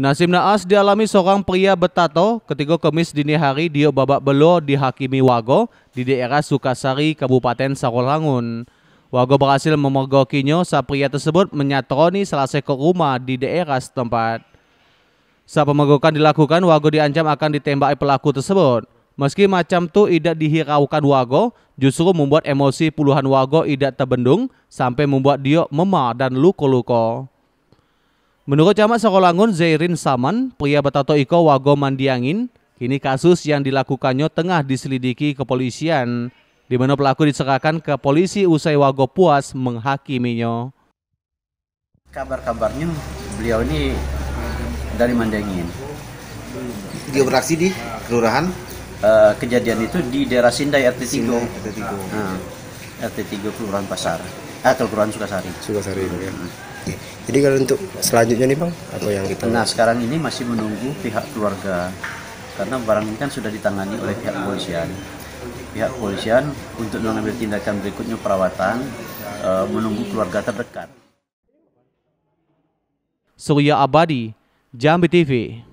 Nasib naas dialami seorang pria betato ketika kemis dini hari dia babak belo dihakimi Hakimi Wago di daerah Sukasari, Kabupaten Sarolangun. Wago berhasil memergokinya saat pria tersebut menyatroni salah seekor rumah di daerah setempat. Saat pemergokan dilakukan, Wago diancam akan ditembaki pelaku tersebut. Meski macam itu tidak dihiraukan Wago, justru membuat emosi puluhan Wago tidak terbendung sampai membuat dia memar dan luko-luko. Menurut camat Sekolangun Zairin Saman, pria bertato Iko Wago Mandiangin, kini kasus yang dilakukannya tengah diselidiki kepolisian, di mana pelaku diserahkan ke polisi usai Wago puas menghakiminya. Kabar-kabarnya beliau ini dari Mandiangin. Dia beraksi di kelurahan? Uh, kejadian itu di daerah Sindai RT3. RT3. RT3 Kelurahan Pasar eh, ah, Kelurahan Sukasari. Sukasari hmm. ya. Jadi kalau untuk selanjutnya nih Bang, apa yang kita Nah, sekarang ini masih menunggu pihak keluarga karena barang ini kan sudah ditangani oleh pihak kepolisian. Pihak kepolisian untuk mengambil tindakan berikutnya perawatan eh, menunggu keluarga terdekat. Surya Abadi, Jambi TV.